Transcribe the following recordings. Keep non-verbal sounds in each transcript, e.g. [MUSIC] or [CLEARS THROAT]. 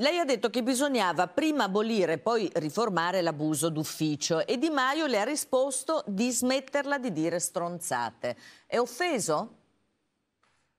lei ha detto che bisognava prima abolire e poi riformare l'abuso d'ufficio e Di Maio le ha risposto di smetterla di dire stronzate. È offeso?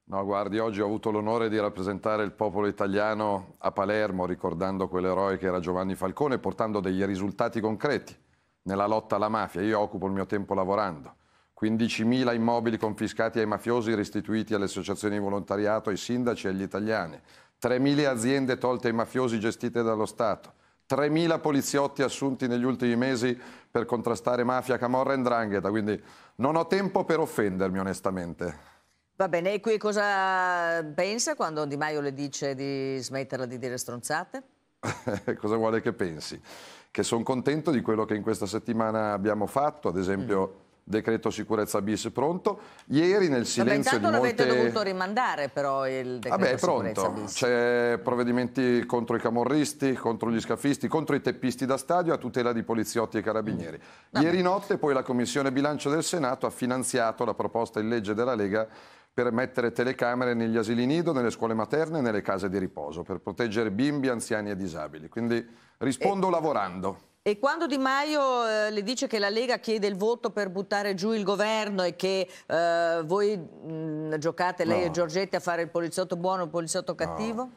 No, guardi, oggi ho avuto l'onore di rappresentare il popolo italiano a Palermo, ricordando quell'eroe che era Giovanni Falcone, portando degli risultati concreti nella lotta alla mafia. Io occupo il mio tempo lavorando. 15.000 immobili confiscati ai mafiosi, restituiti alle associazioni di volontariato, ai sindaci e agli italiani. 3.000 aziende tolte ai mafiosi gestite dallo Stato, 3.000 poliziotti assunti negli ultimi mesi per contrastare mafia, camorra e ndrangheta, quindi non ho tempo per offendermi onestamente. Va bene, e qui cosa pensa quando Di Maio le dice di smetterla di dire stronzate? [LAUGHS] cosa vuole che pensi? Che sono contento di quello che in questa settimana abbiamo fatto, ad esempio... Mm decreto sicurezza bis pronto. Ieri nel silenzio Vabbè, di molte... l'avete dovuto rimandare però il decreto Vabbè, è pronto. bis. C'è provvedimenti contro i camorristi, contro gli scafisti, contro i teppisti da stadio a tutela di poliziotti e carabinieri. Mm. Vabbè. Ieri notte poi la Commissione Bilancio del Senato ha finanziato la proposta in legge della Lega per mettere telecamere negli asili nido, nelle scuole materne e nelle case di riposo, per proteggere bimbi, anziani e disabili. Quindi rispondo e... lavorando. E quando Di Maio eh, le dice che la Lega chiede il voto per buttare giù il governo e che eh, voi mh, mm, giocate, lei no. e Giorgetti, a fare il poliziotto buono e il poliziotto cattivo? No.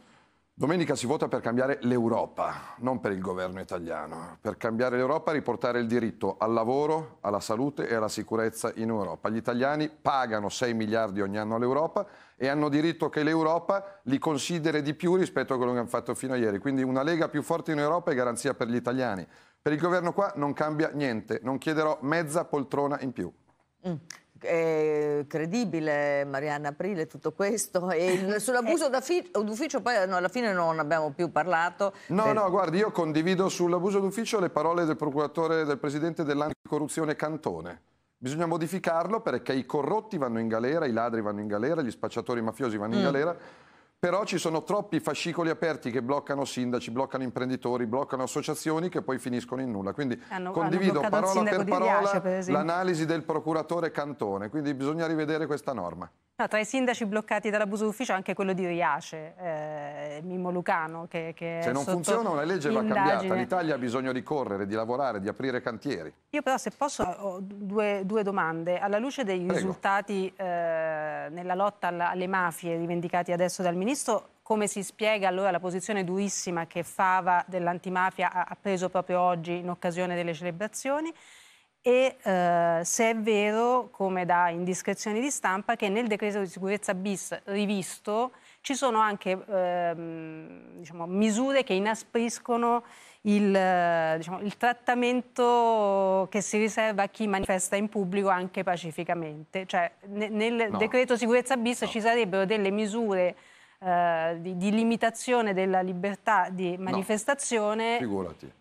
Domenica si vota per cambiare l'Europa, non per il governo italiano. Per cambiare l'Europa riportare il diritto al lavoro, alla salute e alla sicurezza in Europa. Gli italiani pagano 6 miliardi ogni anno all'Europa e hanno diritto che l'Europa li consideri di più rispetto a quello che hanno fatto fino a ieri. Quindi una Lega più forte in Europa è garanzia per gli italiani. Per il governo qua non cambia niente, non chiederò mezza poltrona in più. Mm è credibile Marianna Aprile tutto questo e [LAUGHS] sull'abuso d'ufficio poi alla fine non abbiamo più parlato. No, no, guardi, io condivido sull'abuso d'ufficio le parole del procuratore, del presidente dell'anticorruzione Cantone. Bisogna modificarlo perché i corrotti vanno in galera, i ladri vanno in galera, gli spacciatori mafiosi vanno in mm. galera però ci sono troppi fascicoli aperti che bloccano sindaci, bloccano imprenditori, bloccano associazioni che poi finiscono in nulla. Quindi hanno, condivido hanno parola per parola l'analisi del procuratore Cantone, quindi bisogna rivedere questa norma. No, tra i sindaci bloccati dall'abuso d'ufficio anche quello di Riace, eh, Mimmo Lucano. Che, che se non funziona una legge indagine. va cambiata, l'Italia ha bisogno di correre, di lavorare, di aprire cantieri. Io però se posso ho due, due domande. Alla luce dei Prego. risultati eh, nella lotta alla, alle mafie rivendicati adesso dal Ministro, come si spiega allora la posizione durissima che Fava dell'antimafia ha, ha preso proprio oggi in occasione delle celebrazioni? e eh, se è vero, come da indiscrezioni di stampa, che nel decreto di sicurezza bis rivisto ci sono anche ehm, diciamo, misure che inaspriscono il, eh, diciamo, il, trattamento che si riserva a chi manifesta in pubblico anche pacificamente. Cioè, ne, nel no. decreto sicurezza bis no. ci sarebbero delle misure eh, di, di, limitazione della libertà di manifestazione. No. Figurati.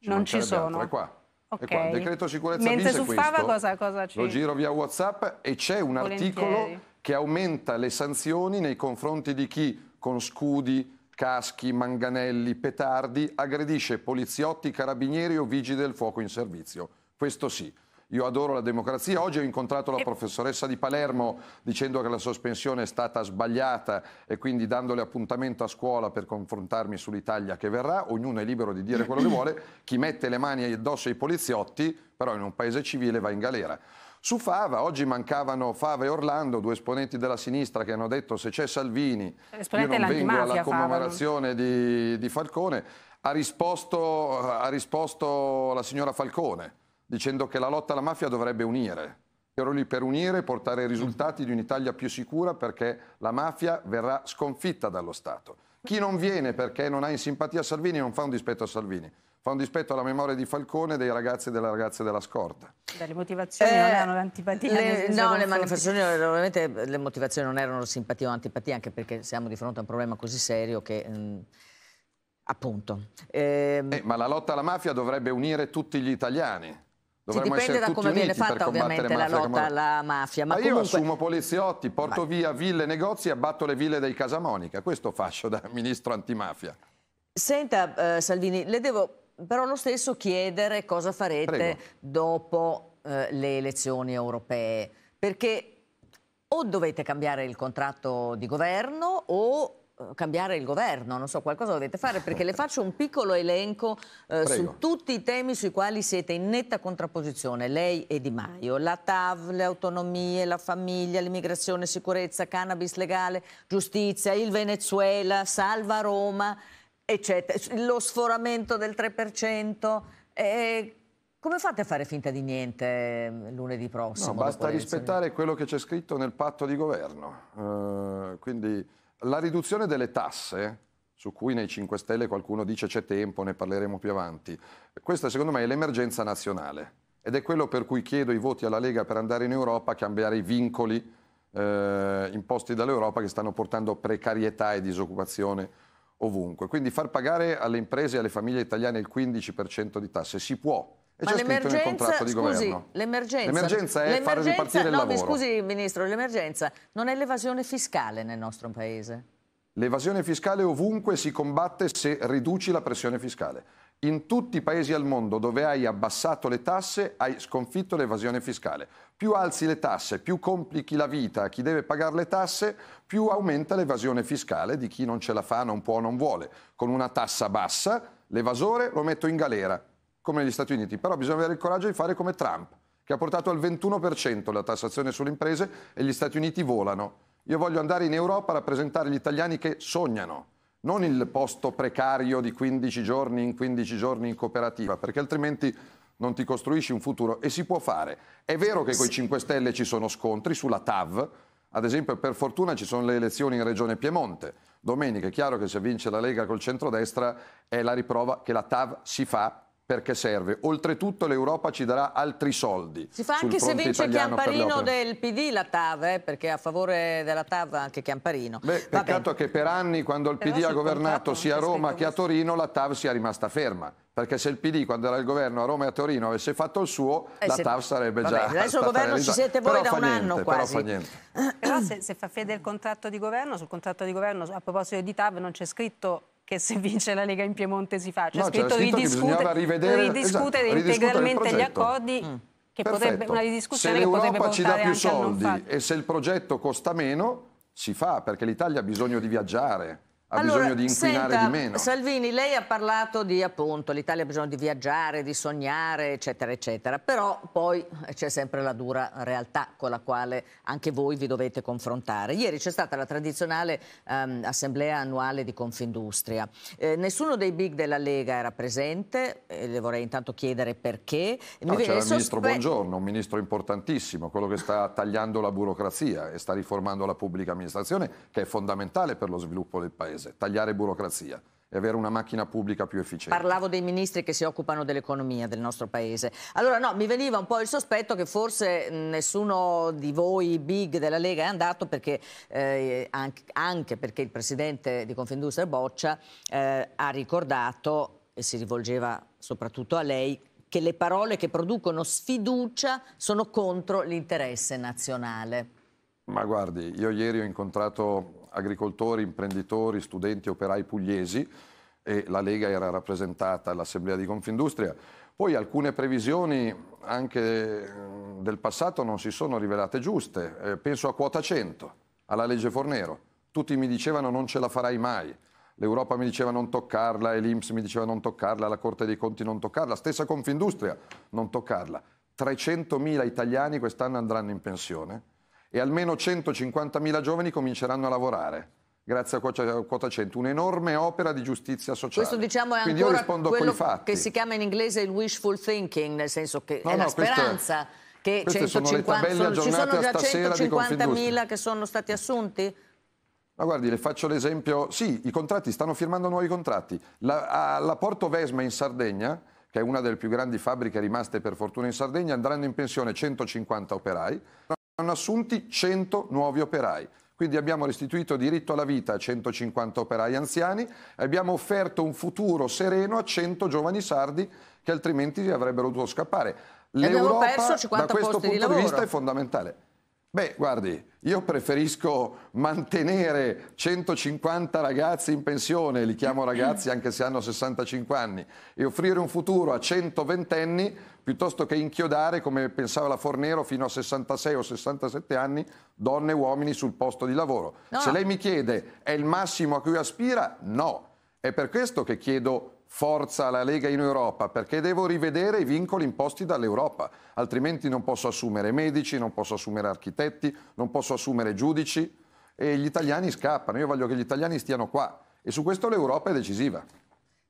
Ci non ci sono. Altre qua. Okay. E qua, il decreto sicurezza Mentre dice questo, cosa, cosa c'è? lo giro via Whatsapp e c'è un Volentieri. articolo che aumenta le sanzioni nei confronti di chi con scudi, caschi, manganelli, petardi aggredisce poliziotti, carabinieri o vigili del fuoco in servizio. Questo sì. Io adoro la democrazia. Oggi ho incontrato la professoressa di Palermo dicendo che la sospensione è stata sbagliata e quindi dandole appuntamento a scuola per confrontarmi sull'Italia che verrà. Ognuno è libero di dire quello che vuole. Chi mette le mani addosso ai poliziotti, però in un paese civile, va in galera. Su Fava, oggi mancavano Fava e Orlando, due esponenti della sinistra che hanno detto se c'è Salvini io non vengo alla commemorazione di, di, Falcone, ha risposto, ha risposto la signora Falcone dicendo che la lotta alla mafia dovrebbe unire. Io ero lì per unire e portare i risultati di un'Italia più sicura perché la mafia verrà sconfitta dallo Stato. Chi non viene perché non ha in simpatia Salvini non fa un dispetto a Salvini, fa un dispetto alla memoria di Falcone, dei ragazzi e delle ragazze della scorta. Eh, le motivazioni eh, non erano l'antipatia. Le, no, le manifestazioni ovviamente le motivazioni non erano simpatia o antipatia, anche perché siamo di fronte a un problema così serio che. Mh, mm, appunto. Ehm... Eh, ma la lotta alla mafia dovrebbe unire tutti gli italiani. Dovremmo sì, dipende da come viene fatta ovviamente la lotta alla mafia. Ma, ma comunque... io assumo poliziotti, porto Vai. via ville, e negozi e abbatto le ville dei Casamonica. Questo faccio da [LAUGHS] ministro antimafia. Senta eh, Salvini, le devo però lo stesso chiedere cosa farete Prego. dopo eh, le elezioni europee. Perché o dovete cambiare il contratto di governo o eh, cambiare il governo, non so, qualcosa dovete fare, perché le [LAUGHS] faccio un piccolo elenco eh, su tutti i temi sui quali siete in netta contrapposizione, lei e Di Maio, la TAV, le autonomie, la famiglia, l'immigrazione, sicurezza, cannabis legale, giustizia, il Venezuela, salva Roma, eccetera, lo sforamento del 3%. Eh, come fate a fare finta di niente eh, lunedì prossimo? No, basta rispettare quello che c'è scritto nel patto di governo. Uh, quindi la riduzione delle tasse, su cui nei 5 Stelle qualcuno dice c'è tempo, ne parleremo più avanti, questa secondo me è l'emergenza nazionale ed è quello per cui chiedo i voti alla Lega per andare in Europa, a cambiare i vincoli eh, imposti dall'Europa che stanno portando precarietà e disoccupazione ovunque. Quindi far pagare alle imprese e alle famiglie italiane il 15% di tasse si può, e Ma l'emergenza, scusi, l'emergenza, l'emergenza è l'emergenza, far ripartire no, il lavoro. Scusi Ministro, l'emergenza non è l'evasione fiscale nel nostro Paese? L'evasione fiscale ovunque si combatte se riduci la pressione fiscale. In tutti i paesi al mondo dove hai abbassato le tasse hai sconfitto l'evasione fiscale. Più alzi le tasse, più complichi la vita a chi deve pagare le tasse, più aumenta l'evasione fiscale di chi non ce la fa, non può, non vuole. Con una tassa bassa l'evasore lo metto in galera, come negli Stati Uniti, però bisogna avere il coraggio di fare come Trump, che ha portato al 21% la tassazione sulle imprese e gli Stati Uniti volano. Io voglio andare in Europa a rappresentare gli italiani che sognano, non il posto precario di 15 giorni in 15 giorni in cooperativa, perché altrimenti non ti costruisci un futuro e si può fare. È vero che con i 5 Stelle ci sono scontri sulla TAV, ad esempio per fortuna ci sono le elezioni in Regione Piemonte. Domenica è chiaro che se vince la Lega col centrodestra è la riprova che la TAV si fa perché serve. Oltretutto l'Europa ci darà altri soldi. Si fa anche se vince Chiamparino del PD la TAV, eh, perché a favore della TAV anche Chiamparino. Beh, peccato che per anni quando il Però PD ha governato sia a Roma che a Torino la TAV sia rimasta ferma perché se il PD quando era il governo a Roma e a Torino avesse fatto il suo, eh, la se... TAV sarebbe Vabbè, già Adesso il governo realizzata. ci siete voi però da un niente, anno quasi. Però, fa però se, se, fa fede il contratto di governo, sul contratto di governo a proposito di TAV non c'è scritto che se vince la Lega in Piemonte si fa. C'è no, scritto, scritto ridiscute, rivedere, ridiscutere esatto, integralmente gli accordi. Mm. Che Perfetto. potrebbe, una discussione se l'Europa ci dà più soldi e se il progetto costa meno, si fa perché l'Italia ha bisogno di viaggiare ha allora, bisogno di inquinare senta, di meno. Salvini, lei ha parlato di appunto l'Italia ha bisogno di viaggiare, di sognare, eccetera, eccetera, però poi c'è sempre la dura realtà con la quale anche voi vi dovete confrontare. Ieri c'è stata la tradizionale ehm, assemblea annuale di Confindustria. Eh, nessuno dei big della Lega era presente, eh, le vorrei intanto chiedere perché. No, c'era il ministro Buongiorno, un ministro importantissimo, quello che sta tagliando la burocrazia e sta riformando la pubblica amministrazione, che è fondamentale per lo sviluppo del Paese. Paese, tagliare burocrazia e avere una macchina pubblica più efficiente. Parlavo dei ministri che si occupano dell'economia del nostro paese. Allora no, mi veniva un po' il sospetto che forse nessuno di voi big della Lega è andato perché eh, anche, perché il presidente di Confindustria Boccia eh, ha ricordato e si rivolgeva soprattutto a lei che le parole che producono sfiducia sono contro l'interesse nazionale. Ma guardi, io ieri ho incontrato agricoltori, imprenditori, studenti, operai pugliesi e la Lega era rappresentata all'Assemblea di Confindustria. Poi alcune previsioni anche mm, del passato non si sono rivelate giuste. Eh, penso a quota 100, alla legge Fornero. Tutti mi dicevano non ce la farai mai. L'Europa mi diceva non toccarla, e l'Inps mi diceva non toccarla, la Corte dei Conti non toccarla, stessa Confindustria non toccarla. 300.000 italiani quest'anno andranno in pensione e almeno 150.000 giovani cominceranno a lavorare grazie a quota 100, un'enorme opera di giustizia sociale. Questo diciamo è Quindi io rispondo a fatti. che si chiama in inglese il wishful thinking, nel senso che no, è no, la speranza è, che 150, sono sono, ci sono già 150.000 che sono stati assunti? Ma guardi, le faccio l'esempio, sì, i contratti, stanno firmando nuovi contratti. La, alla Porto Vesma in Sardegna, che è una delle più grandi fabbriche rimaste per fortuna in Sardegna, andranno in pensione 150 operai hanno assunti 100 nuovi operai. Quindi abbiamo restituito diritto alla vita a 150 operai anziani e abbiamo offerto un futuro sereno a 100 giovani sardi che altrimenti avrebbero dovuto scappare. L'Europa da questo punto di, di vista è fondamentale. Beh, guardi, io preferisco mantenere 150 ragazzi in pensione, li chiamo ragazzi anche se hanno 65 anni, e offrire un futuro a 120 anni piuttosto che inchiodare, come pensava la Fornero, fino a 66 o 67 anni, donne e uomini sul posto di lavoro. No. Se lei mi chiede è il massimo a cui aspira, no. È per questo che chiedo Forza la Lega in Europa, perché devo rivedere i vincoli imposti dall'Europa, altrimenti non posso assumere medici, non posso assumere architetti, non posso assumere giudici e gli italiani scappano. Io voglio che gli italiani stiano qua e su questo l'Europa è decisiva.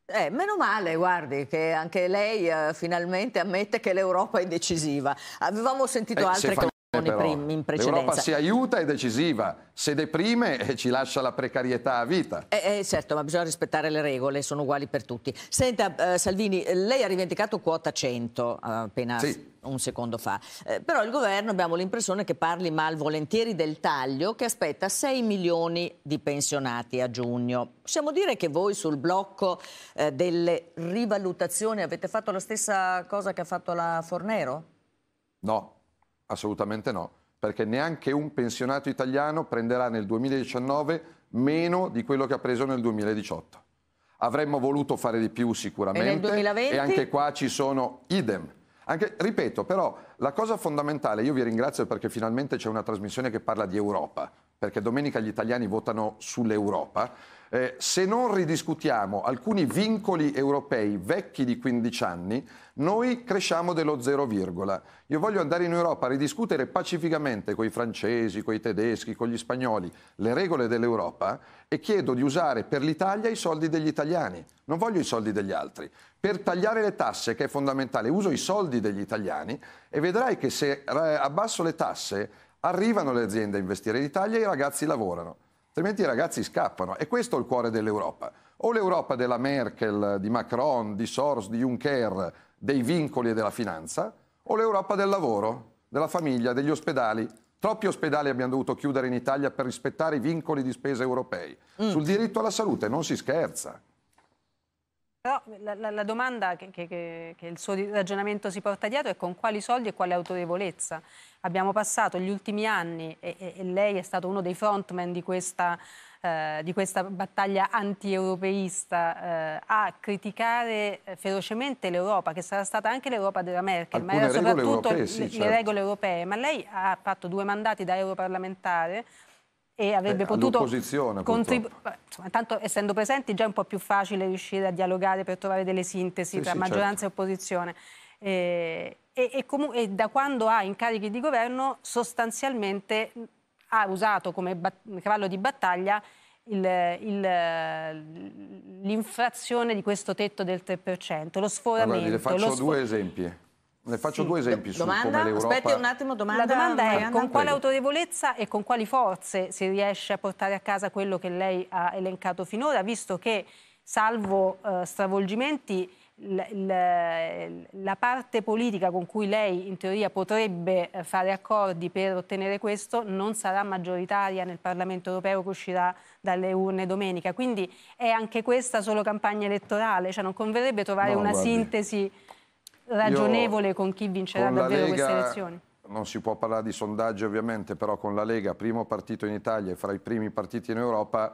Eh, meno male, guardi, che anche lei eh, finalmente ammette che l'Europa è decisiva. Avevamo sentito eh, altre cose. L'Europa si aiuta è decisiva, se deprime eh, ci lascia la precarietà a vita. Eh, eh, certo, ma bisogna rispettare le regole, sono uguali per tutti. Senta, eh, Salvini, lei ha rivendicato quota 100 eh, appena sì. un secondo fa, eh, però il governo abbiamo l'impressione che parli malvolentieri del taglio che aspetta 6 milioni di pensionati a giugno. Possiamo dire che voi sul blocco delle rivalutazioni avete fatto la stessa cosa che ha fatto la Fornero? No. Assolutamente no, perché neanche un pensionato italiano prenderà nel 2019 meno di quello che ha preso nel 2018. Avremmo voluto fare di più sicuramente e, e anche qua ci sono idem. Anche, ripeto, però, la cosa fondamentale, io vi ringrazio perché finalmente c'è una trasmissione che parla di Europa, perché domenica gli italiani votano sull'Europa. Eh, se non ridiscutiamo alcuni vincoli europei vecchi di 15 anni, noi cresciamo dello zero virgola. Io voglio andare in Europa a ridiscutere pacificamente con i francesi, con i tedeschi, con gli spagnoli le regole dell'Europa e chiedo di usare per l'Italia i soldi degli italiani, non voglio i soldi degli altri. Per tagliare le tasse, che è fondamentale, uso i soldi degli italiani e vedrai che se eh, abbasso le tasse arrivano le aziende a investire in Italia e i ragazzi lavorano altrimenti i ragazzi scappano. E questo è il cuore dell'Europa. O l'Europa della Merkel, di Macron, di Soros, di Juncker, dei vincoli e della finanza, o l'Europa del lavoro, della famiglia, degli ospedali. Troppi ospedali abbiamo dovuto chiudere in Italia per rispettare i vincoli di spesa europei. Mm. Sul diritto alla salute non si scherza. Però mhmm, la, la, la domanda che, che, che, il suo ragionamento si porta dietro è con quali soldi e quale autorevolezza. Abbiamo passato gli ultimi anni, e, e, e lei è stato uno dei frontman di questa, eh, di questa battaglia anti-europeista, eh, a criticare eh, ferocemente l'Europa, che sarà stata anche l'Europa della Merkel, Alcune ma era soprattutto europee, sì, le, certo. le regole europee. Ma lei ha fatto due mandati da europarlamentare e avrebbe eh, potuto contribuire. Tanto essendo presenti già è un po' più facile riuscire a dialogare per trovare delle sintesi sì, tra sì, certo. maggioranza certo. e opposizione. Eh, e, e, e, e, da quando ha incarichi di governo sostanzialmente ha usato come cavallo di battaglia l'infrazione di questo tetto del 3%, lo sforamento. Allora, le faccio sfor- due esempi. Ne eh, faccio sì. due esempi Do- su domanda, come l'Europa... Aspetti un attimo, domanda. La domanda è con quale Prego. autorevolezza e con quali forze si riesce a portare a casa quello che lei ha elencato finora, visto che, salvo uh, stravolgimenti, la parte politica con cui lei in teoria potrebbe eh, fare accordi per ottenere questo non sarà maggioritaria nel Parlamento europeo che uscirà dalle urne domenica. Quindi è anche questa solo campagna elettorale, cioè non converrebbe trovare no, una guardi. sintesi ragionevole Io, con chi vincerà con davvero Lega, queste elezioni? Non si può parlare di sondaggi ovviamente, però con la Lega, primo partito in Italia e fra i primi partiti in Europa,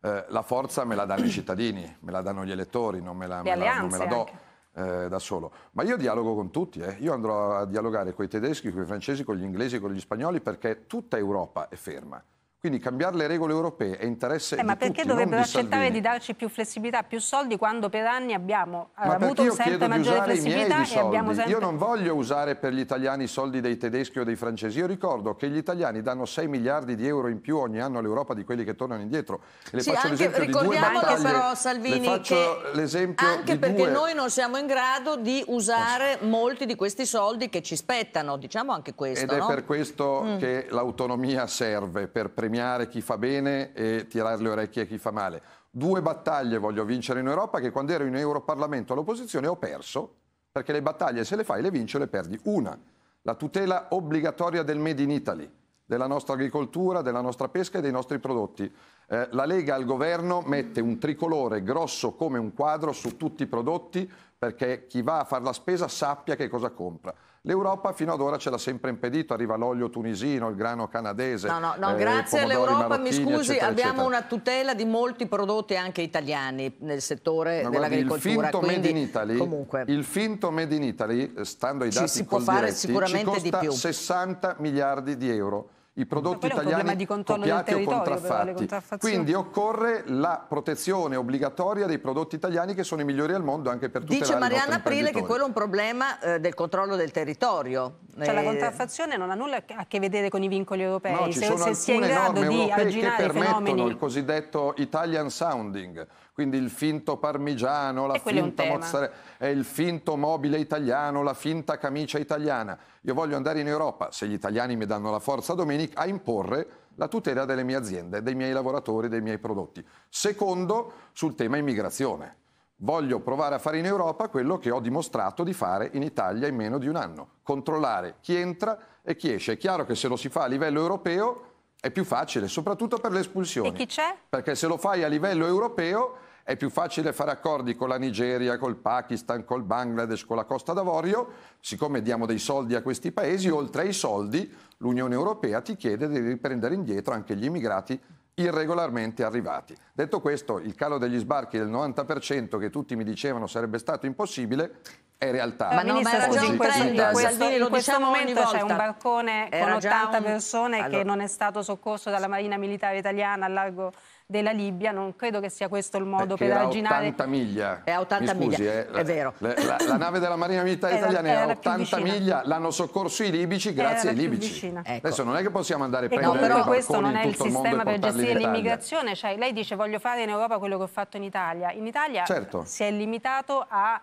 eh, la forza me la danno i cittadini, me la danno gli elettori, non me la, me la, non me la do. Anche. Eh, da solo. Ma io dialogo con tutti, eh. io andrò a dialogare con i tedeschi, con i francesi, con gli inglesi, con gli spagnoli perché tutta Europa è ferma. Quindi cambiare le regole europee è interesse eh, ma tutti, perché dovrebbero accettare di darci più flessibilità, più soldi quando per anni abbiamo eh, ma avuto sempre maggiore flessibilità e abbiamo sempre... Io non voglio usare per gli italiani i soldi dei tedeschi o dei francesi. Io ricordo che gli italiani danno 6 miliardi di euro in più ogni anno all'Europa di quelli che tornano indietro. E le sì, faccio anche, ricordiamo che però Salvini faccio che anche perché due... noi non siamo in grado di usare oh. molti di questi soldi che ci spettano, diciamo anche questo, Ed no? è per questo mm. che l'autonomia serve per premiare premiare chi fa bene e tirare le orecchie a chi fa male. Due battaglie voglio vincere in Europa che quando ero in Europarlamento all'opposizione ho perso, perché le battaglie se le fai le vinci o le perdi. Una, la tutela obbligatoria del Made in Italy, della nostra agricoltura, della nostra pesca e dei nostri prodotti. Eh, la Lega al governo mette un tricolore grosso come un quadro su tutti i prodotti perché chi va a fare la spesa sappia che cosa compra. L'Europa fino ad ora ce l'ha sempre impedito, arriva l'olio tunisino, il grano canadese. No, no, no eh, grazie all'Europa, mi scusi, eccetera, abbiamo eccetera. una tutela di molti prodotti anche italiani nel settore no, dell'agricoltura. Il, il finto Made in Italy, stando ai dati ci si può fare diretti, sicuramente ci costa di più. 60 miliardi di euro i prodotti italiani copiati o contraffatti. Quindi occorre la protezione obbligatoria dei prodotti italiani che sono i migliori al mondo anche per tutelare Dice Marianna Aprile che quello è un problema eh, del controllo del territorio, cioè la eh, contraffazione non ha nulla a che vedere con i vincoli europei. No, se, se si è in grado di arginare i fenomeni... il cosiddetto Italian sounding, quindi il finto parmigiano, la finta mozzarella, il finto mobile italiano, la finta camicia italiana. Io voglio andare in Europa, se gli italiani mi danno la forza domenica, a imporre la tutela delle mie aziende, dei miei lavoratori, dei miei prodotti. Secondo, sul tema immigrazione voglio provare a fare in Europa quello che ho dimostrato di fare in Italia in meno di un anno, controllare chi entra e chi esce. È chiaro che se lo si fa a livello europeo è più facile, soprattutto per le espulsioni. E chi c'è? Perché se lo fai a livello europeo è più facile fare accordi con la Nigeria, col Pakistan, col Bangladesh, con la Costa d'Avorio, siccome diamo dei soldi a questi paesi, oltre ai soldi l'Unione Europea ti chiede di riprendere indietro anche gli immigrati irregolarmente arrivati. Detto questo, il calo degli sbarchi del 90% che tutti mi dicevano sarebbe stato impossibile è realtà. Ma no, Ministro, ma scusi, in questo, in questo momento c'è un barcone con 80 un... persone allora. che non è stato soccorso dalla Marina Militare Italiana al largo della Libia, non credo che sia questo il modo Perché per arginare... 80 miglia. È a 80 scusi, miglia, eh, è vero. La, la, la, nave della Marina Militare Italiana è a 80 miglia, l'hanno soccorso i libici grazie ai libici. Ecco. Adesso non è che possiamo andare a eh, prendere no, però questo non è il sistema per gestire l'immigrazione, cioè lei dice voglio fare in Europa quello che ho fatto in Italia. In Italia certo. si è limitato a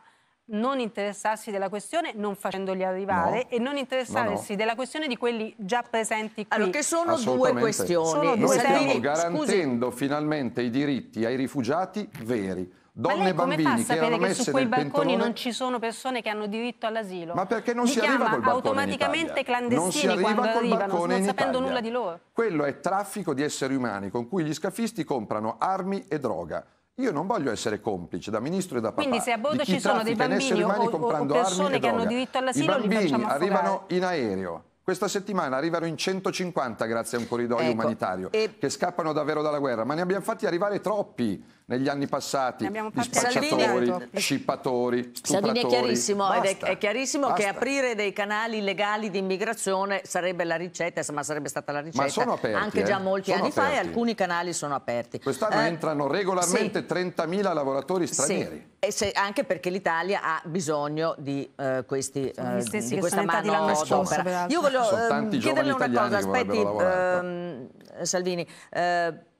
non interessarsi della questione non facendoli arrivare no. e non interessarsi no, no. della questione di quelli già presenti qui. Allora, che sono due questioni. Sono due Noi stiamo seri... garantendo Scusi. finalmente i diritti ai rifugiati veri donne e bambini che erano che su quei balconi pentolone? non ci sono persone che hanno diritto all'asilo? Ma perché non Li si arriva col balcone automaticamente clandestini arriva quando arrivano, non sapendo Italia. nulla di loro. Quello è traffico di esseri umani con cui gli scafisti comprano armi e droga. Io non voglio essere complice da ministro e da papà. Quindi se a bordo ci sono dei bambini o, o, persone che hanno diritto all'asilo, I bambini arrivano in aereo. Questa settimana arrivano in 150 grazie a un corridoio ecco, umanitario e... che scappano davvero dalla guerra, ma ne abbiamo fatti arrivare troppi negli anni passati gli spacciatori, scippatori, Salvini è chiarissimo, Basta. ed è, è chiarissimo che aprire dei canali legali di immigrazione sarebbe la ricetta, ma sarebbe stata la ricetta sono aperti, anche già eh? molti sono anni aperti. fa e alcuni canali sono aperti. Quest'anno eh, entrano regolarmente sì. 30.000 lavoratori stranieri. Sì. Se, anche perché l'Italia ha bisogno di, uh, questi, uh, di questa mano d'opera. Io voglio uh, chiederle una cosa, aspetti ehm, Salvini.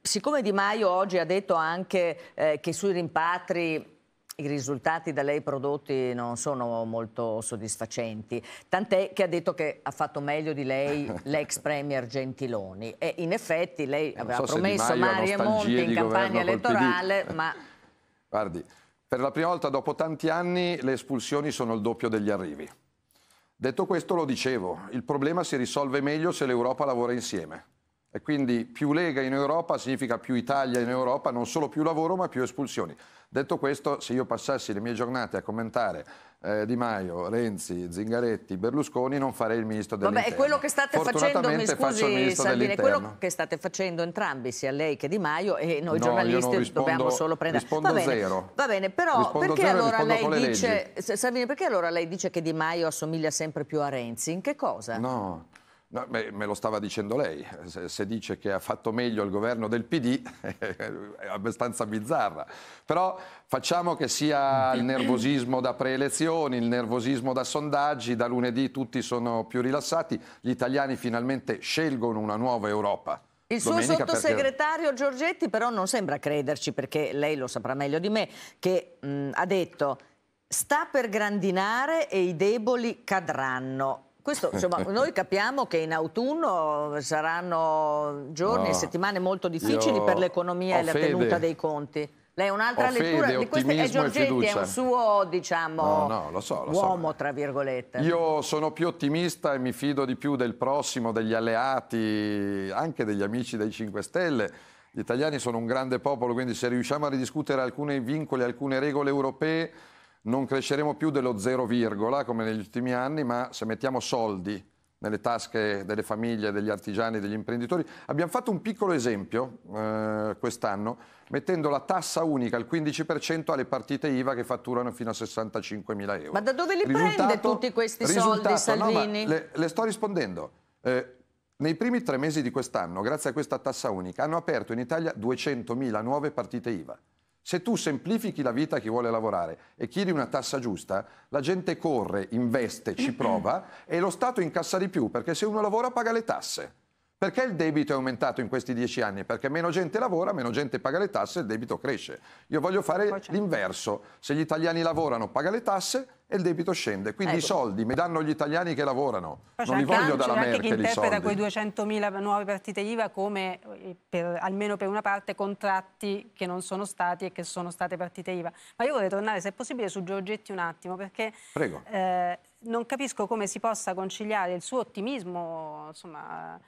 Siccome Di Maio oggi ha detto anche eh, che sui rimpatri i risultati da lei prodotti non sono molto soddisfacenti, tant'è che ha detto che ha fatto meglio di lei [LAUGHS] l'ex premier Gentiloni e in effetti lei eh, aveva so promesso Mari Monti in campagna elettorale, ma... [LAUGHS] Guardi, per la prima volta dopo tanti anni le espulsioni sono il doppio degli arrivi. Detto questo lo dicevo, il problema si risolve meglio se l'Europa lavora insieme. E quindi più Lega in Europa significa più Italia in Europa, non solo più lavoro ma più espulsioni. Detto questo, se io passassi le mie giornate a commentare eh, Di Maio, Renzi, Zingaretti, Berlusconi, non farei il ministro dell'interno. Vabbè, è quello che state facendo, mi scusi Salvini, è quello che state facendo entrambi, sia lei che Di Maio e noi no, giornalisti rispondo, dobbiamo solo prendere... Rispondo va bene, zero. Va bene, però perché, zero, allora lei dice, Salvini, perché allora lei dice che Di Maio assomiglia sempre più a Renzi? In che cosa? No, No, beh, me lo stava dicendo lei, se, se, dice che ha fatto meglio il governo del PD [LAUGHS] è abbastanza bizzarra, però facciamo che sia il nervosismo da preelezioni, il nervosismo da sondaggi, da lunedì tutti sono più rilassati, gli italiani finalmente scelgono una nuova Europa. Il suo Domenica sottosegretario perché... Giorgetti però non sembra crederci, perché lei lo saprà meglio di me, che mh, ha detto sta per grandinare e i deboli cadranno. Questo, insomma, [LAUGHS] noi capiamo che in autunno saranno giorni e no. settimane molto difficili per l'economia e la fede. tenuta dei conti. Lei è un'altra lettura fede, di queste e Giorgetti è un suo, diciamo, no, no, lo so, lo uomo, so. tra virgolette. Io sono più ottimista e mi fido di più del prossimo, degli alleati, anche degli amici dei 5 Stelle. Gli italiani sono un grande popolo, quindi se riusciamo a ridiscutere alcuni vincoli, alcune regole europee non cresceremo più dello zero virgola come negli ultimi anni, ma se mettiamo soldi nelle tasche delle famiglie, degli artigiani, degli imprenditori. Abbiamo fatto un piccolo esempio eh, quest'anno mettendo la tassa unica, al 15% alle partite IVA che fatturano fino a 65 mila euro. Ma da dove li risultato, prende tutti questi soldi Salvini? No, le, le, sto rispondendo. Eh, nei primi tre mesi di quest'anno, grazie a questa tassa unica, hanno aperto in Italia 200 mila nuove partite IVA. Se tu semplifichi la vita a chi vuole lavorare e chiedi una tassa giusta, la gente corre, investe, ci prova [CLEARS THROAT] e lo Stato incassa di più perché se uno lavora paga le tasse. Perché il debito è aumentato in questi dieci anni? Perché meno gente lavora, meno gente paga le tasse e il debito cresce. Io voglio fare ecco, certo. l'inverso. Se gli italiani lavorano, paga le tasse e il debito scende. Quindi ecco. i soldi mi danno gli italiani che lavorano. Poi non li voglio dalla Merkel anche chi interpreta quei 200.000 nuove partite IVA come, eh, per, almeno per una parte, contratti che non sono stati e che sono state partite IVA. Ma io vorrei tornare, se è possibile, su Giorgetti un attimo, perché... Prego. Eh, non capisco come si possa conciliare il suo ottimismo, insomma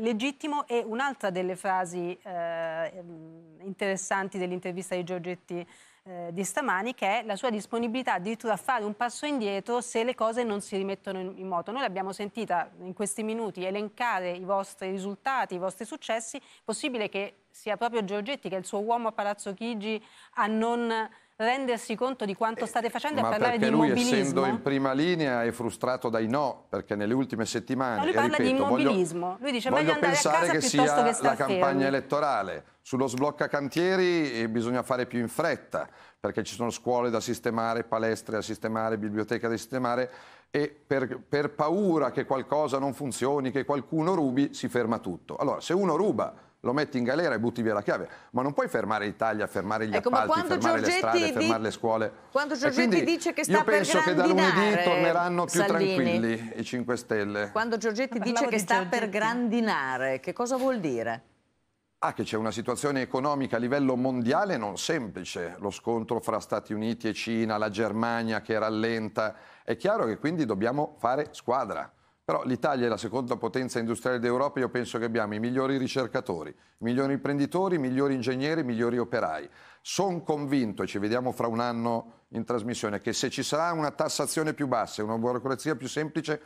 legittimo e un'altra delle frasi eh, ehm, interessanti dell'intervista di Giorgetti eh, di stamani, che è la sua disponibilità addirittura a fare un passo indietro se le cose non si rimettono in, in moto. Noi l'abbiamo sentita in questi minuti elencare i vostri risultati, i vostri successi, possibile che sia proprio Giorgetti che è il suo uomo a Palazzo Chigi a non rendersi conto di quanto eh, state facendo eh, e parlare di immobilismo. Perché lui essendo in prima linea è frustrato dai no, perché nelle ultime settimane... No, lui parla ripeto, di immobilismo, voglio, lui dice meglio andare a casa che piuttosto sia che sia la campagna fermi. elettorale. Sullo sblocca cantieri eh, bisogna fare più in fretta, perché ci sono scuole da sistemare, palestre da sistemare, biblioteche da sistemare e per, per paura che qualcosa non funzioni, che qualcuno rubi, si ferma tutto. Allora, se uno ruba lo metti in galera e butti via la chiave. Ma non puoi fermare l'Italia, fermare gli ecco, appalti, fermare Giorgetti le strade, di... fermare le scuole. Quando Giorgetti dice che sta per grandinare... Io penso che da lunedì eh, torneranno più Salvini. tranquilli i 5 Stelle. Quando Giorgetti eh, dice che sta per grandinare, che cosa vuol dire? Ah, che c'è una situazione economica a livello mondiale non semplice, lo scontro fra Stati Uniti e Cina, la Germania che rallenta, è chiaro che quindi dobbiamo fare squadra. Però l'Italia è la seconda potenza industriale d'Europa, io penso che abbiamo i migliori ricercatori, i migliori imprenditori, i migliori ingegneri, i migliori operai. Sono convinto, e ci vediamo fra un anno in trasmissione, che se ci sarà una tassazione più bassa e una burocrazia più semplice,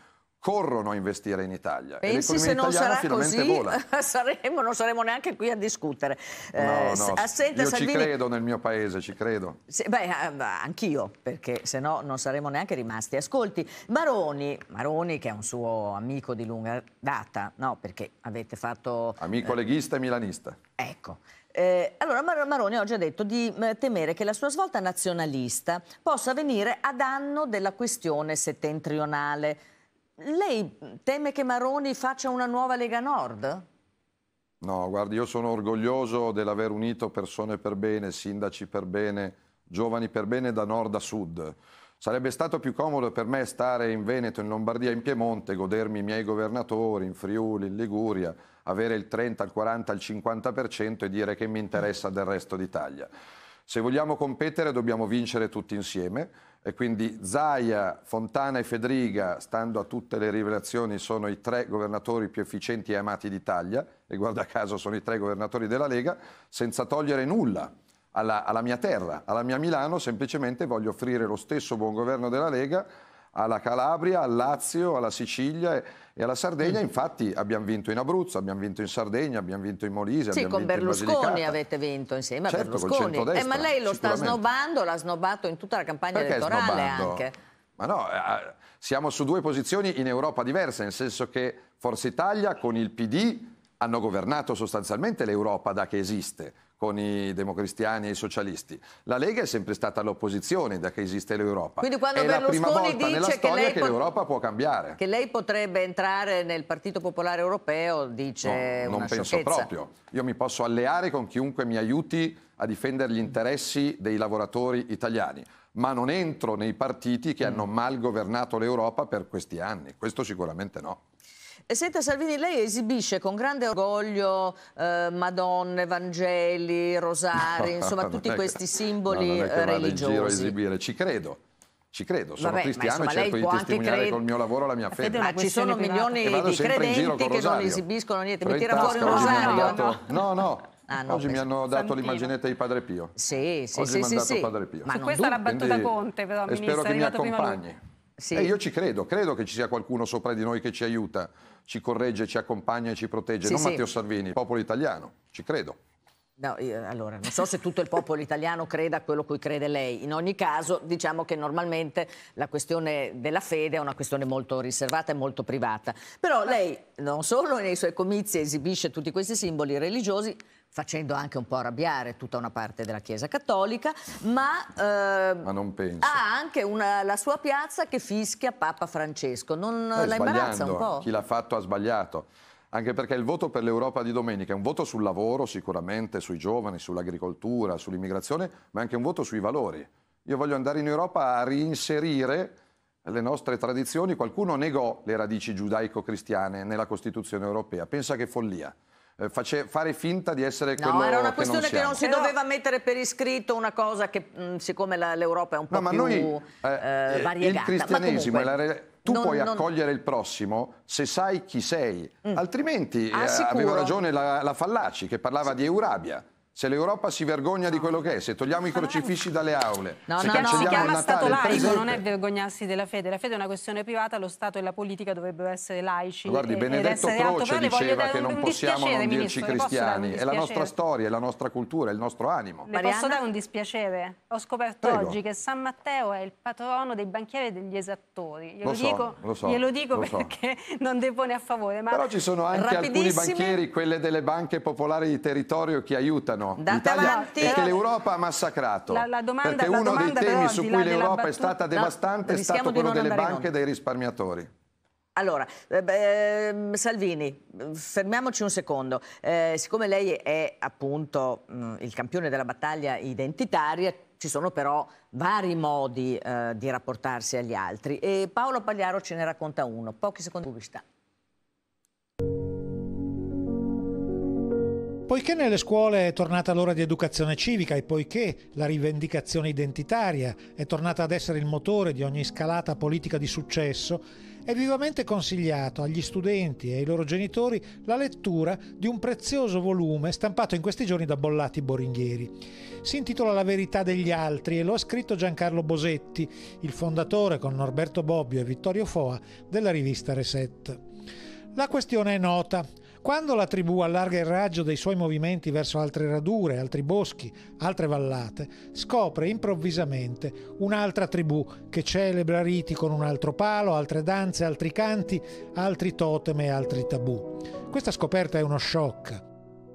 corrono a investire in Italia. Pensi se non sarà così, [LAUGHS] saremo, non saremo neanche qui a discutere. No, eh, no, assenta, ah, io Salvini... ci credo nel mio paese, ci credo. Se, beh, ah, anch'io, perché se no non saremo neanche rimasti. Ascolti, Maroni, Maroni che è un suo amico di lunga data, no, perché avete fatto... Amico eh, leghista e milanista. Ecco. Eh, allora Maroni oggi ha detto di temere che la sua svolta nazionalista possa venire a danno della questione settentrionale lei teme che Maroni faccia una nuova Lega Nord? No, guardi, io sono orgoglioso dell'aver unito persone per bene, sindaci per bene, giovani per bene da nord a sud. Sarebbe stato più comodo per me stare in Veneto, in Lombardia, in Piemonte, godermi i miei governatori, in Friuli, in Liguria, avere il 30, il 40, il 50% e dire che mi interessa del resto d'Italia. Se vogliamo competere dobbiamo vincere tutti insieme e quindi Zaia, Fontana e Federica, stando a tutte le rivelazioni, sono i tre governatori più efficienti e amati d'Italia, e guarda caso sono i tre governatori della Lega, senza togliere nulla alla, alla mia terra, alla mia Milano, semplicemente voglio offrire lo stesso buon governo della Lega alla Calabria, al Lazio, alla Sicilia e alla Sardegna. Mm. Infatti abbiamo vinto in Abruzzo, abbiamo vinto in Sardegna, abbiamo vinto in Molise. Sì, con Berlusconi avete vinto insieme a certo, Berlusconi. Eh, ma lei lo sta snobbando, l'ha snobbato in tutta la campagna Perché elettorale anche. Ma no, eh, ah, siamo su due posizioni in Europa diverse, nel senso che Forza Italia con il PD hanno governato sostanzialmente l'Europa da che esiste, con i democristiani e i socialisti. La Lega è sempre stata all'opposizione da che esiste l'Europa. Quindi quando è Berlusconi la prima volta nella storia che, pot- che, l'Europa può cambiare. Che lei potrebbe entrare nel Partito Popolare Europeo, dice no, Non penso sciocchezza. proprio. Io mi posso alleare con chiunque mi aiuti a difendere gli interessi dei lavoratori italiani ma non entro nei partiti che mm. hanno mal governato l'Europa per questi anni, questo sicuramente no. E senta Salvini, lei esibisce con grande orgoglio eh, Madonne, Vangeli, Rosari, [LAUGHS] no, insomma tutti che, questi simboli no, religiosi. Ci credo. Ci credo, sono Vabbè, cristiano insomma, e cerco di testimoniare cred... col mio lavoro la mia fede. Ma ci sono milioni di credenti che non esibiscono niente. Mi tira fuori un rosario? Dato... No, no. Ah, no, Oggi mi hanno dato l'immaginetta di Padre Pio. Sì, sì, Oggi sì. sì, sì. Padre Pio. Ma questa è la battuta Conte, però, Ministro. E spero che mi accompagni. Sì. E eh, io ci credo, credo che ci sia qualcuno sopra di noi che ci aiuta, ci corregge, ci accompagna e ci protegge, sì, non sì. Matteo Salvini, il popolo italiano, ci credo. No, io, allora, non so se tutto il popolo italiano creda a quello cui crede lei. In ogni caso, diciamo che normalmente la questione della fede è una questione molto riservata e molto privata. Però lei non solo nei suoi comizi esibisce tutti questi simboli religiosi, facendo anche un po' arrabbiare tutta una parte della Chiesa cattolica, ma, eh, ma ha anche una, la sua piazza che fischia Papa Francesco. Non eh, la imbarazza un po'? Chi l'ha fatto ha sbagliato anche perché il voto per l'Europa di domenica è un voto sul lavoro sicuramente, sui giovani, sull'agricoltura, sull'immigrazione, ma anche un voto sui valori. Io voglio andare in Europa a reinserire le nostre tradizioni. Qualcuno negò le radici giudaico-cristiane nella Costituzione europea. Pensa che follia. Eh, face, fare finta di essere quello No, era una questione che non, che non si Però... doveva mettere per iscritto una cosa che, mh, siccome l'Europa è un po' no, più ma noi, eh, eh, eh variegata. Il cristianesimo ma comunque... Tu non, puoi non... accogliere il prossimo se sai chi sei, mm. altrimenti ah, eh, aveva ragione la, la Fallaci che parlava sì. di Eurabia. Se l'Europa si vergogna di quello che è, se togliamo i crocifissi dalle aule, no, se no, cancelliamo no, si chiama Natale, Stato laico, non è vergognarsi della fede. La fede è una questione privata, lo Stato e la politica dovrebbero essere laici. Guardi, Benedetto Croce diceva che non possiamo non dirci ministro, cristiani. È la nostra storia, è la nostra cultura, è il nostro animo. Le Mariana? posso dare un dispiacere? Ho scoperto Prego. oggi che San Matteo è il patrono dei banchieri e degli esattori. Glielo lo so, dico, lo so, glielo dico lo so. perché [LAUGHS] non depone a favore. Però ci sono anche alcuni banchieri, quelle delle banche popolari di territorio, che aiutano italiano l'Italia e che l'Europa ha massacrato. La, la domanda, perché uno dei temi su cui l'Europa è stata devastante no, è stato quello delle banche e dei risparmiatori. Allora, eh, ehm, Salvini, fermiamoci un secondo. Eh, siccome lei è appunto mh, mm, il campione della battaglia identitaria, ci sono però vari modi eh, di rapportarsi agli altri e Paolo Pagliaro ce ne racconta uno, pochi secondi di pubblicità. Poiché nelle scuole è tornata l'ora di educazione civica e poiché la rivendicazione identitaria è tornata ad essere il motore di ogni scalata politica di successo, è vivamente consigliato agli studenti e ai loro genitori la lettura di un prezioso volume stampato in questi giorni da Bollati Boringhieri. Si intitola La verità degli altri e lo ha scritto Giancarlo Bosetti, il fondatore con Norberto Bobbio e Vittorio Foa della rivista Reset. La questione è nota, quando la tribù allarga il raggio dei suoi movimenti verso altre radure, altri boschi, altre vallate, scopre improvvisamente un'altra tribù che celebra riti con un altro palo, altre danze, altri canti, altri totem e altri tabù. Questa scoperta è uno shock.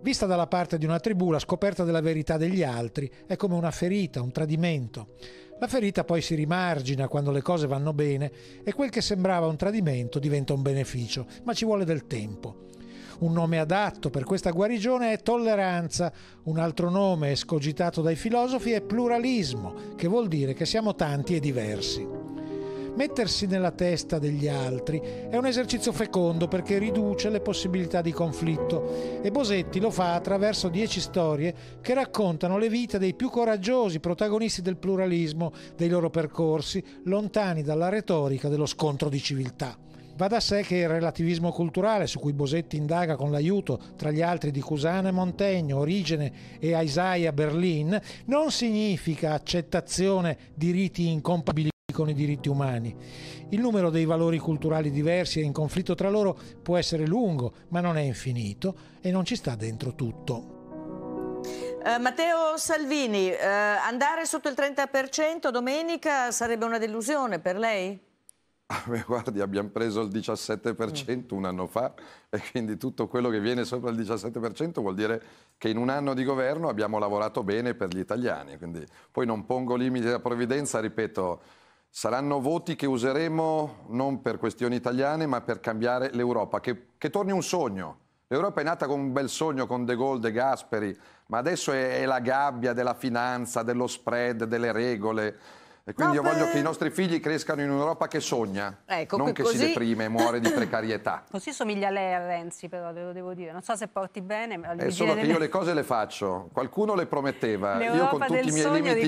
Vista dalla parte di una tribù, la scoperta della verità degli altri è come una ferita, un tradimento. La ferita poi si rimargina quando le cose vanno bene e quel che sembrava un tradimento diventa un beneficio, ma ci vuole del tempo. Un nome adatto per questa guarigione è tolleranza, un altro nome escogitato dai filosofi è pluralismo, che vuol dire che siamo tanti e diversi. Mettersi nella testa degli altri è un esercizio fecondo perché riduce le possibilità di conflitto e Bosetti lo fa attraverso dieci storie che raccontano le vite dei più coraggiosi protagonisti del pluralismo, dei loro percorsi, lontani dalla retorica dello scontro di civiltà. Va da sé che il relativismo culturale, su cui Bosetti indaga con l'aiuto, tra gli altri, di Cusana e Montegno, Origene e Isaiah Berlin, non significa accettazione di riti incompatibili con i diritti umani. Il numero dei valori culturali diversi e in conflitto tra loro può essere lungo, ma non è infinito e non ci sta dentro tutto. Uh, Matteo Salvini, uh, andare sotto il 30% domenica sarebbe una delusione per lei? Ah, guardi, abbiamo preso il 17% un anno fa e quindi tutto quello che viene sopra il 17% vuol dire che in un anno di governo abbiamo lavorato bene per gli italiani. Quindi, poi non pongo limiti alla provvidenza, ripeto, saranno voti che useremo non per questioni italiane ma per cambiare l'Europa, che, che torni un sogno. L'Europa è nata con un bel sogno con De Gaulle, De Gasperi, ma adesso è, è la gabbia della finanza, dello spread, delle regole. E quindi no, io per... voglio che i nostri figli crescano in un'Europa che sogna, ecco, non che così... si deprime e muore di [COUGHS] precarietà. Così somiglia lei a Renzi, però, ve lo devo dire. Non so se porti bene. Ma è eh, solo che io le cose le faccio. Qualcuno le prometteva. L'Europa io con tutti i miei sogno limiti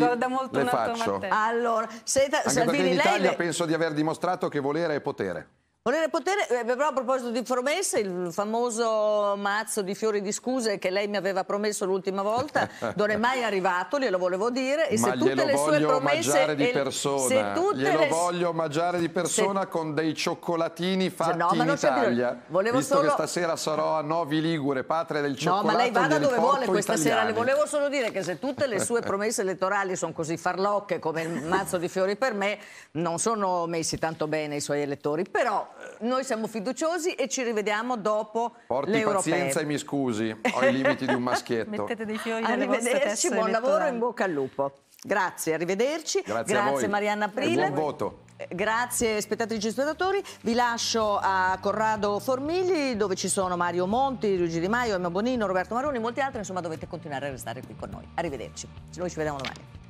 le faccio. Matteo. Allora, se, Anche Salvini, perché in Italia lei... penso di aver dimostrato che volere è potere. Volere potere, eh, però a proposito di promesse, il famoso mazzo di fiori di scuse che lei mi aveva promesso l'ultima volta [LAUGHS] non è mai arrivato, glielo volevo dire. E Ma se tutte le sue promesse... Di persona. Se glielo le... voglio omaggiare di persona se... con dei cioccolatini cioè, fatti no, in Italia. Volevo Visto che stasera sarò a Novi Ligure, patria del cioccolato No, ma lei vada dove vuole questa italiani. sera. Le volevo solo dire che se tutte le sue [LAUGHS] promesse elettorali sono così farlocche come il mazzo di fiori per me, non sono messi tanto bene i suoi elettori. Però noi siamo fiduciosi e ci rivediamo dopo Porti le pazienza e mi scusi, ho i limiti di un maschietto. [LAUGHS] Mettete dei fiori Arrivederci, buon lavoro e in bocca al lupo. Grazie, arrivederci. Grazie, Grazie Marianna Aprile. buon voto. Grazie spettatrici e spettatori, vi lascio a Corrado Formigli dove ci sono Mario Monti, Luigi Di Maio, Emma Bonino, Roberto Maroni e molti altri, insomma dovete continuare a restare qui con noi. Arrivederci, noi ci vediamo domani.